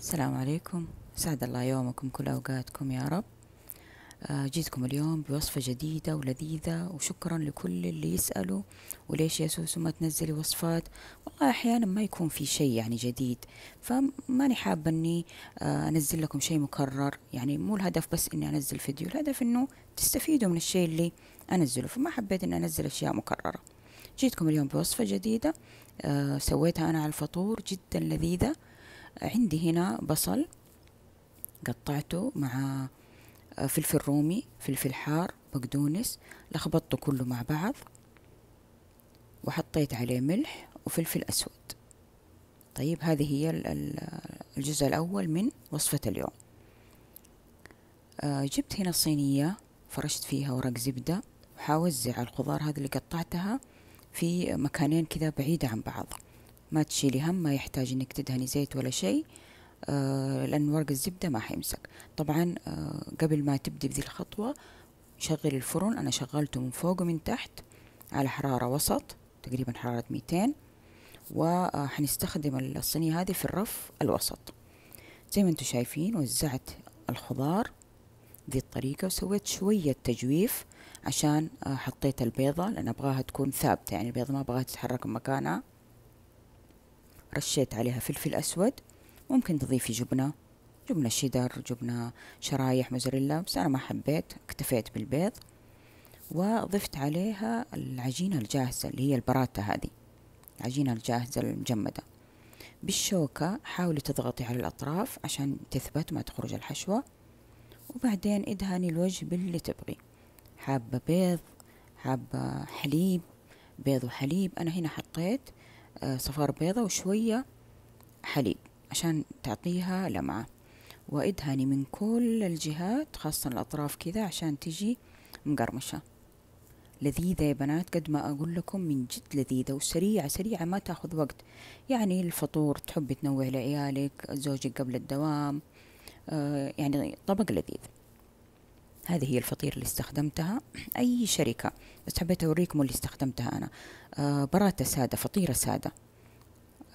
السلام عليكم سعد الله يومكم كل أوقاتكم يا رب آه، جيتكم اليوم بوصفة جديدة ولذيذة وشكرا لكل اللي يسألوا وليش يا سوسو ما تنزلي وصفات والله أحيانا ما يكون في شيء يعني جديد فماني حابة أني آه، أنزل لكم شيء مكرر يعني مو الهدف بس أني أنزل فيديو الهدف أنه تستفيدوا من الشيء اللي أنزله فما حبيت أني أنزل أشياء مكررة جيتكم اليوم بوصفة جديدة آه، سويتها أنا على الفطور جدا لذيذة عندي هنا بصل قطعته مع آه، فلفل رومي فلفل حار بقدونس لخبطته كله مع بعض وحطيت عليه ملح وفلفل أسود طيب هذه هي الجزء الأول من وصفة اليوم آه، جبت هنا صينية فرشت فيها ورق زبدة وحاوزع الخضار هذه اللي قطعتها في مكانين كذا بعيدة عن بعض ما تشيلي هم ما يحتاج انك تدهني زيت ولا شيء آه لان ورق الزبده ما حيمسك طبعا آه قبل ما تبدي بذي الخطوه شغلي الفرن انا شغلته من فوق ومن تحت على حراره وسط تقريبا حراره 200 وحنستخدم الصينيه هذه في الرف الوسط زي ما انتم شايفين وزعت الخضار بذي الطريقه وسويت شويه تجويف عشان آه، حطيت البيضه لان ابغاها تكون ثابته يعني البيضه ما ابغاها تتحرك مكانها رشيت عليها فلفل أسود ممكن تضيفي جبنة جبنة شيدر جبنة شرايح موزاريلا بس أنا ما حبيت اكتفيت بالبيض وضفت عليها العجينة الجاهزة اللي هي البراتة هذه العجينة الجاهزة المجمدة بالشوكة حاولي تضغطي على الأطراف عشان تثبت ما تخرج الحشوة وبعدين ادهني الوجه باللي تبغي حابة بيض حابة حليب بيض وحليب أنا هنا حطيت آه، صفار بيضة وشوية حليب عشان تعطيها لمعة وادهني من كل الجهات خاصة الأطراف كذا عشان تجي مقرمشة لذيذة يا بنات قد ما أقول لكم من جد لذيذة وسريعة سريعة ما تاخذ وقت يعني الفطور تحبي تنوع لعيالك زوجك قبل الدوام آه، يعني طبق لذيذ هذه هي الفطير اللي استخدمتها أي شركة بس حبيت أوريكم اللي استخدمتها أنا آه براتا سادة فطيرة سادة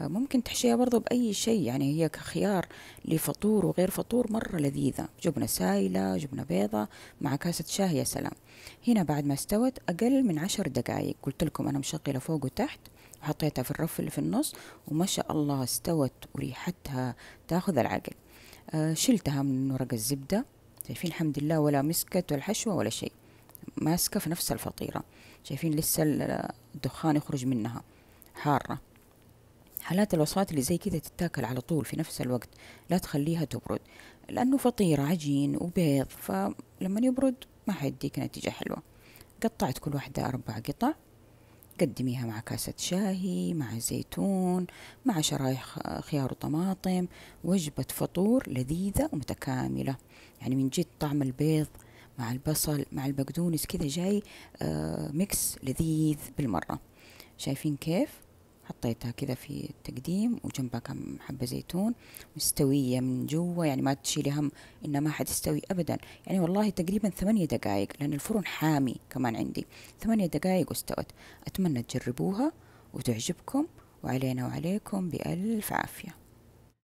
آه ممكن تحشيها برضو بأي شيء يعني هي كخيار لفطور وغير فطور مرة لذيذة جبنة سائلة جبنة بيضة مع كاسة شاه يا سلام هنا بعد ما استوت أقل من عشر دقايق قلت لكم أنا مشغلة فوق وتحت وحطيتها في الرف اللي في النص وما شاء الله استوت وريحتها تاخذ العقل آه شلتها من ورق الزبدة شايفين الحمد لله ولا مسكت ولا حشوة ولا شيء ماسكة في نفس الفطيرة شايفين لسه الدخان يخرج منها حارة حالات الوصفات اللي زي كده تتاكل على طول في نفس الوقت لا تخليها تبرد لأنه فطيرة عجين وبيض فلما يبرد ما حيديك نتيجة حلوة قطعت كل واحدة أربع قطع قدميها مع كاسة شاهي مع زيتون مع شرايح خيار وطماطم وجبة فطور لذيذة ومتكاملة يعني من جد طعم البيض مع البصل مع البقدونس كذا جاي ميكس آه، لذيذ بالمرة شايفين كيف حطيتها كذا في التقديم وجنبها كم حبة زيتون مستوية من جوا يعني ما تشيلي هم إنها ما حتستوي أبدا يعني والله تقريبا ثمانية دقايق لأن الفرن حامي كمان عندي ثمانية دقايق واستوت أتمنى تجربوها وتعجبكم وعلينا وعليكم بألف عافية